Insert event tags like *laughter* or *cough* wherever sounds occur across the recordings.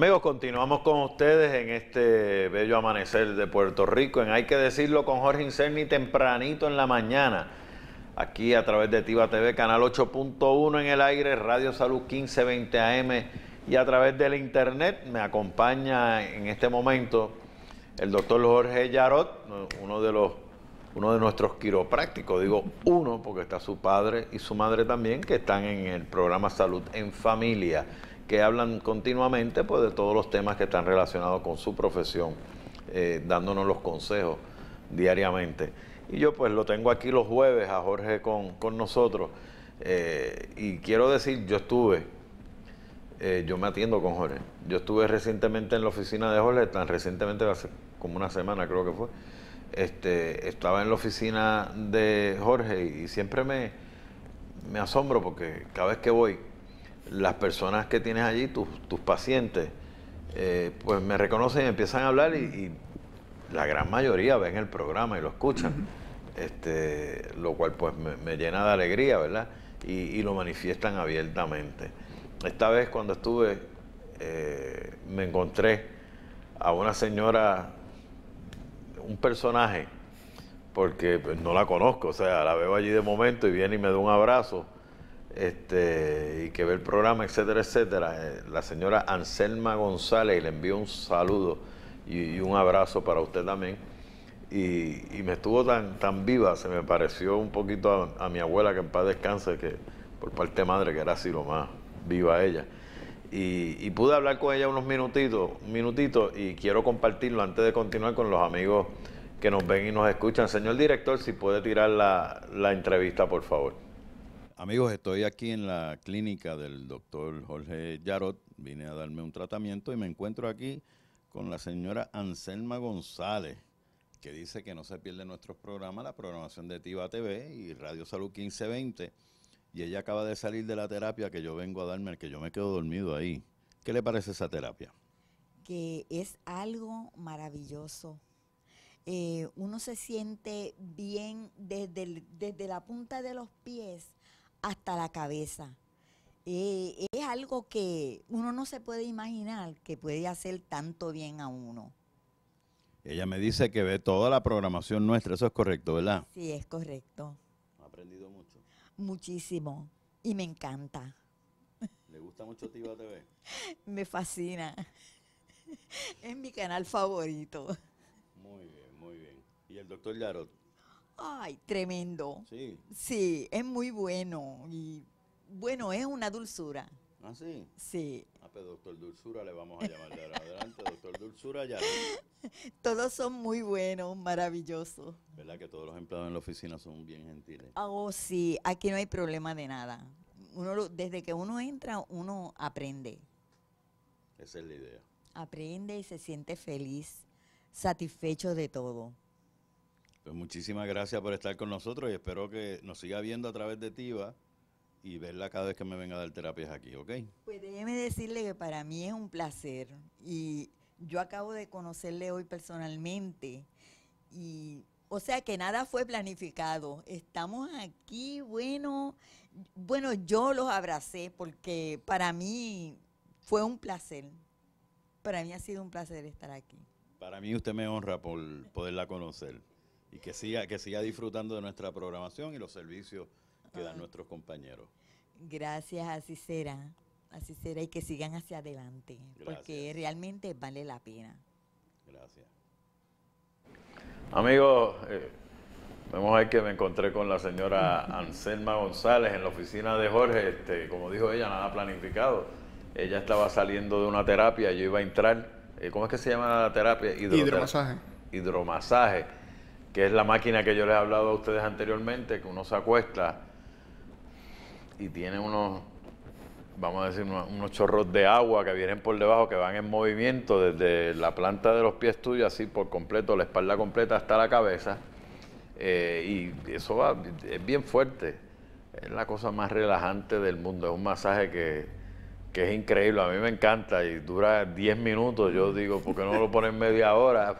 Amigos, continuamos con ustedes en este bello amanecer de Puerto Rico, en Hay que decirlo con Jorge Incerni tempranito en la mañana, aquí a través de Tiva TV, canal 8.1 en el aire, Radio Salud 1520 AM y a través del internet me acompaña en este momento el doctor Jorge Yarot, uno de los uno de nuestros quiroprácticos, digo uno porque está su padre y su madre también que están en el programa Salud en Familia que hablan continuamente pues, de todos los temas que están relacionados con su profesión, eh, dándonos los consejos diariamente. Y yo pues lo tengo aquí los jueves a Jorge con, nosotros. Eh, y quiero decir, yo estuve, eh, yo me atiendo con Jorge. Yo estuve recientemente en la oficina de Jorge, tan recientemente, hace como una semana creo que fue. Este, estaba en la oficina de Jorge y, siempre me, me asombro porque cada vez que voy, las personas que tienes allí, tus, tus pacientes, eh, pues me reconocen y empiezan a hablar y, la gran mayoría ven el programa y lo escuchan, este, lo cual pues me, llena de alegría, ¿verdad? Y, lo manifiestan abiertamente. Esta vez cuando estuve, eh, me encontré a una señora, un personaje, porque pues, no la conozco, o sea, la veo allí de momento y viene y me da un abrazo este, y que ve el programa, etcétera, etcétera, eh, la señora Anselma González, le envió un saludo y, un abrazo para usted también. Y, me estuvo tan, tan viva, se me pareció un poquito a, mi abuela que en paz descanse, que por parte madre, que era así lo más viva ella. Y, pude hablar con ella unos minutitos, minutito, y quiero compartirlo antes de continuar con los amigos que nos ven y nos escuchan. Señor director, si puede tirar la, la entrevista, por favor. Amigos, estoy aquí en la clínica del doctor Jorge Yarot. Vine a darme un tratamiento y me encuentro aquí con la señora Anselma González, que dice que no se pierde nuestros programas, la programación de Tiva TV y Radio Salud 1520. Y ella acaba de salir de la terapia que yo vengo a darme, al que yo me quedo dormido ahí. ¿Qué le parece esa terapia? Que es algo maravilloso. Eh, uno se siente bien desde, desde la punta de los pies hasta la cabeza. es algo que uno no se puede imaginar que puede hacer tanto bien a uno. Ella me dice que ve toda la programación nuestra, eso es correcto, ¿verdad? Sí, es correcto. ¿Ha aprendido mucho? Muchísimo, y me encanta. ¿Le gusta mucho Tiva TV? *laughs* me fascina. *laughs* es mi canal favorito. Muy bien, muy bien. ¿Y el doctor Yarot? Ay, tremendo. Sí. Sí, es muy bueno. Y bueno, es una dulzura. ¿Ah, sí? Sí. Ah, pues doctor Dulzura le vamos a llamar de ahora adelante, doctor Dulzura ya. *laughs* Todos son muy buenos, maravillosos. ¿Verdad que todos los empleados en la oficina son bien gentiles? Ah, oh, sí, aquí no hay problema de nada. Uno, desde que uno entra, uno aprende. Esa es la idea. Aprende y se siente feliz, satisfecho de todo. Pues muchísimas gracias por estar con nosotros y espero que nos siga viendo a través de TIVA y verla cada vez que me venga a dar terapias aquí, ¿ok? Pues déjeme decirle que para mí es un placer y yo acabo de conocerle hoy personalmente y o sea que nada fue planificado. Estamos aquí, bueno, bueno, yo los abracé porque para mí fue un placer. Para mí ha sido un placer estar aquí. Para mí usted me honra por poderla conocer y que siga, que siga disfrutando de nuestra programación y los servicios que dan ah. nuestros compañeros. Gracias, así será, así será y que sigan hacia adelante, porque realmente vale la pena. Gracias. Amigos, eh, vemos ahí que me encontré con la señora *laughs* Anselma González en la oficina de Jorge, este, como dijo ella, nada planificado. Ella estaba saliendo de una terapia, yo iba a entrar. Eh, ¿Cómo es que se llama la terapia? Hidromasaje. Hidromasaje que es la máquina que yo les he hablado a ustedes anteriormente, que uno se acuesta y tiene unos, vamos a decir, unos, chorros de agua que vienen por debajo, que van en movimiento desde la planta de los pies tuyos, así por completo, la espalda completa hasta la cabeza. Eh, y eso va, es bien fuerte. Es la cosa más relajante del mundo. Es un masaje que, que es increíble. A mí me encanta y dura 10 minutos. Yo digo, ¿por qué no lo ponen media hora?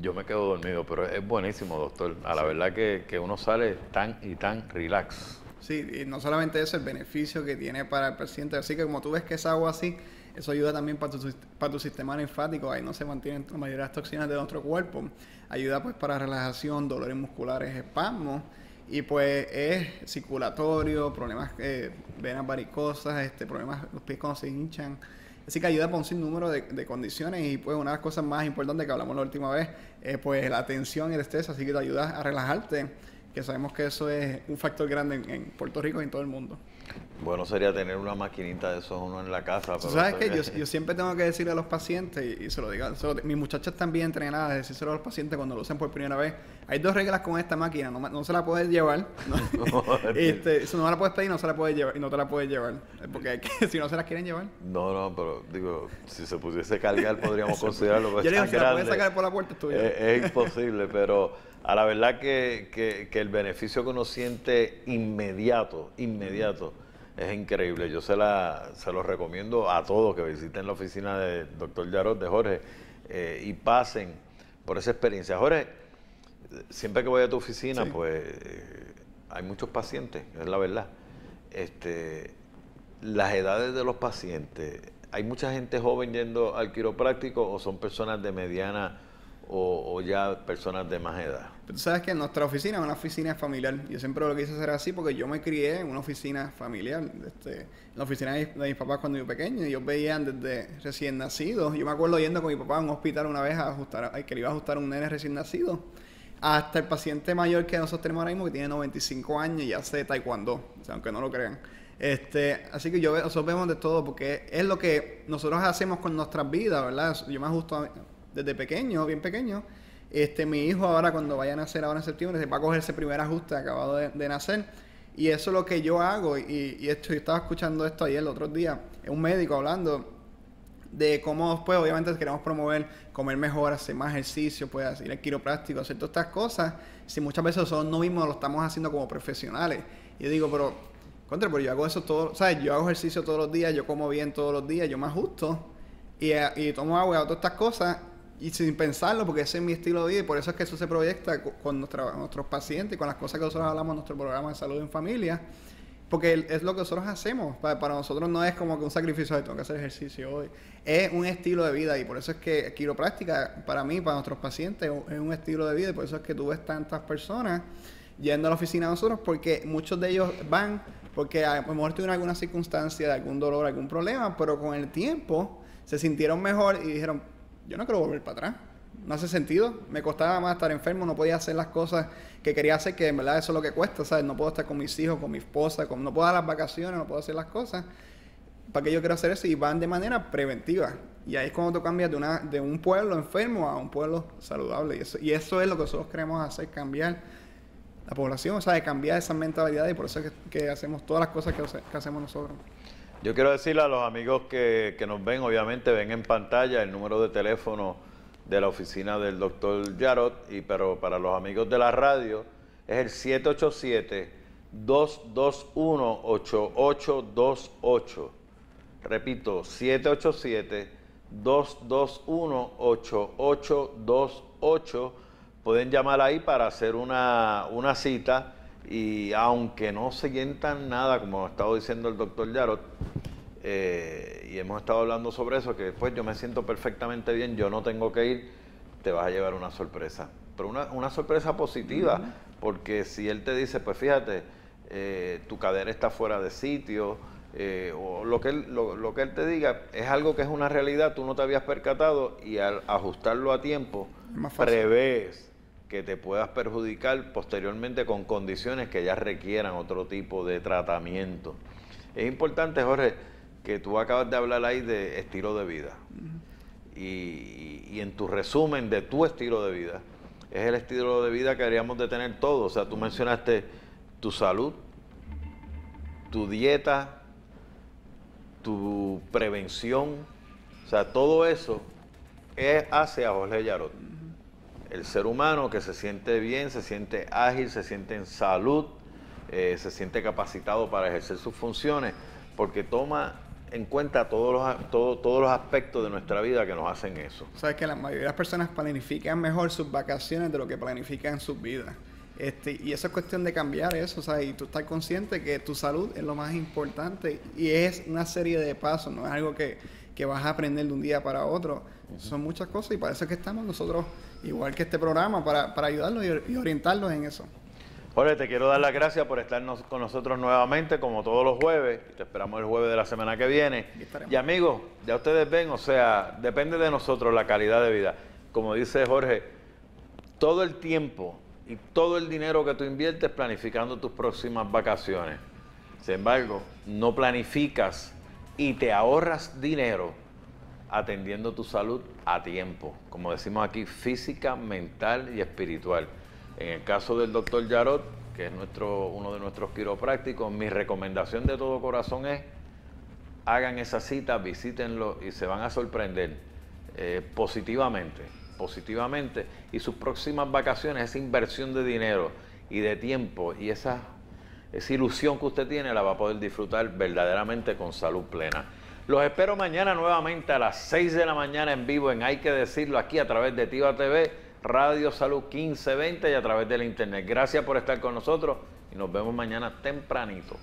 yo me quedo dormido, pero es buenísimo, doctor. A la verdad que, uno sale tan y tan relax. Sí, y no solamente eso, el beneficio que tiene para el paciente. Así que como tú ves que es agua así, eso ayuda también para tu, para tu sistema linfático. Ahí no se mantienen la mayoría de las toxinas de nuestro cuerpo. Ayuda pues para relajación, dolores musculares, espasmos. Y pues es circulatorio, problemas, eh, venas varicosas, este, problemas, los pies cuando se hinchan. Así que ayuda por un sinnúmero de, de condiciones y pues una de las cosas más importantes que hablamos la última vez, es eh, pues la tensión y el estrés, así que te ayuda a relajarte, que sabemos que eso es un factor grande en Puerto Rico y en todo el mundo. Bueno sería tener una maquinita de esos uno en la casa. ¿Sabes qué? *laughs* Yo, siempre tengo que decirle a los pacientes, y, se lo digo, mis muchachas también bien entrenadas, decírselo a los pacientes cuando lo usan por primera vez. Hay dos reglas con esta máquina, no, no se la puedes llevar, no, *laughs* *laughs* este, si no la puedes pedir, no se la puedes llevar, y no te la puedes llevar, porque si no se las quieren llevar. No, no, pero digo, si se pudiese cargar podríamos considerarlo. Yo es tuya. Es, es imposible, pero a la verdad que, el beneficio que uno siente inmediato, inmediato, es increíble. Yo se, la, se recomiendo a todos que visiten la oficina del doctor Yarot, de Jorge, eh, y pasen por esa experiencia. Jorge, siempre que voy a tu oficina, pues eh, hay muchos pacientes, es la verdad. Este, las edades de los pacientes, ¿hay mucha gente joven yendo al quiropráctico o son personas de mediana o, ya personas de más edad? Pero sabes que nuestra oficina es una oficina familiar. Yo siempre lo quise hacer así porque yo me crié en una oficina familiar. Este, en la oficina de, mis papás cuando yo pequeño. Ellos veían desde recién nacidos. Yo me acuerdo yendo con mi papá a un hospital una vez a ajustar, que le iba a ajustar un nene recién nacido. Hasta el paciente mayor que nosotros tenemos ahora mismo, que tiene 95 años y hace taekwondo. O sea, aunque no lo crean. Este, así que yo nosotros vemos de todo porque es lo que nosotros hacemos con nuestras vidas, ¿verdad? Yo me ajusto a, desde pequeño, bien pequeño. Este, mi hijo ahora cuando vaya a nacer ahora en septiembre va a coger ese primer ajuste acabado de, nacer. Y eso es lo que yo hago. Y, y esto, yo estaba escuchando esto ayer, el otro día, un médico hablando de cómo, pues, obviamente queremos promover comer mejor, hacer más ejercicio, Puede ir el quiropráctico, hacer todas estas cosas, si muchas veces nosotros no mismos lo estamos haciendo como profesionales. Y yo digo, pero, contra, pero yo hago eso todo, ¿sabes? Yo hago ejercicio todos los días, yo como bien todos los días, yo me ajusto y, eh, y tomo agua, todas estas cosas, y sin pensarlo, porque ese es mi estilo de vida y por eso es que eso se proyecta con nuestros pacientes, con las cosas que nosotros hablamos en nuestro programa de salud en familia, porque es lo que nosotros hacemos. Para, nosotros no es como que un sacrificio de tengo que hacer ejercicio hoy, es un estilo de vida y por eso es que quiropráctica para mí, para nuestros pacientes, es un estilo de vida y por eso es que tú ves tantas personas yendo a la oficina de nosotros, porque muchos de ellos van porque a lo mejor tuvieron alguna circunstancia de algún dolor, algún problema, pero con el tiempo se sintieron mejor y dijeron, yo no quiero volver para atrás. No hace sentido. Me costaba más estar enfermo, no podía hacer las cosas que quería hacer, que en verdad eso es lo que cuesta, ¿sabes? No puedo estar con mis hijos, con mi esposa, con, no puedo dar las vacaciones, no puedo hacer las cosas. ¿Para qué yo quiero hacer eso? Y van de manera preventiva. Y ahí es cuando tú cambias de, una, de un pueblo enfermo a un pueblo saludable. Y eso, es lo que nosotros queremos hacer, cambiar la población, o sea, cambiar esa mentalidad y por eso es que, hacemos todas las cosas que, que hacemos nosotros. Yo quiero decirle a los amigos que, nos ven, obviamente ven en pantalla el número de teléfono de la oficina del doctor Yarot, y, pero para los amigos de la radio es el 787-221-8828. Repito, 787-221-8828. Pueden llamar ahí para hacer una, una cita y aunque no se sientan nada, como ha estado diciendo el doctor Yarot, eh, y hemos estado hablando sobre eso, que después pues yo me siento perfectamente bien, yo no tengo que ir, te vas a llevar una sorpresa. Pero una, sorpresa positiva, porque si él te dice, pues fíjate, eh, tu cadera está fuera de sitio, eh, o lo que, él, lo, lo, que él te diga es algo que es una realidad, tú no te habías percatado y al ajustarlo a tiempo, prevés que te puedas perjudicar posteriormente con condiciones que ya requieran otro tipo de tratamiento. Es importante, Jorge, que tú acabas de hablar ahí de estilo de vida. y, en tu resumen de tu estilo de vida, es el estilo de vida que deberíamos de tener todos. O sea, tú mencionaste tu salud, tu dieta, tu prevención. O sea, todo eso es hacia Jorge Yarot el ser humano que se siente bien, se siente ágil, se siente en salud, eh, se siente capacitado para ejercer sus funciones, porque toma en cuenta todos los, todos los aspectos de nuestra vida que nos hacen eso. Sabes que la mayoría de las personas planifican mejor sus vacaciones de lo que planifican sus vidas. Este, y eso es cuestión de cambiar eso, ¿sabes? Y tú estás consciente que tu salud es lo más importante y es una serie de pasos, no es algo que, que vas a aprender de un día para otro. Son muchas cosas y para eso es que estamos nosotros, igual que este programa, para, ayudarnos ayudarlos y, orientarnos orientarlos en eso. Jorge, te quiero dar las gracias por estar con nosotros nuevamente, como todos los jueves. Te esperamos el jueves de la semana que viene. y amigos, ya ustedes ven, o sea, depende de nosotros la calidad de vida. Como dice Jorge, todo el tiempo y todo el dinero que tú inviertes planificando tus próximas vacaciones. Sin embargo, no planificas y te ahorras dinero atendiendo tu salud a tiempo, como decimos aquí, física, mental y espiritual. En el caso del doctor Yarot, que es nuestro, uno de nuestros quiroprácticos, mi recomendación de todo corazón es hagan esa cita, visítenlo y se van a sorprender eh, positivamente, positivamente. Y sus próximas vacaciones, esa inversión de dinero y de tiempo y esas esa ilusión que usted tiene la va a poder disfrutar verdaderamente con salud plena. Los espero mañana nuevamente a las 6 de la mañana en vivo en Hay que decirlo aquí a través de Tiva TV, Radio Salud 1520 y a través del internet. Gracias por estar con nosotros y nos vemos mañana tempranito.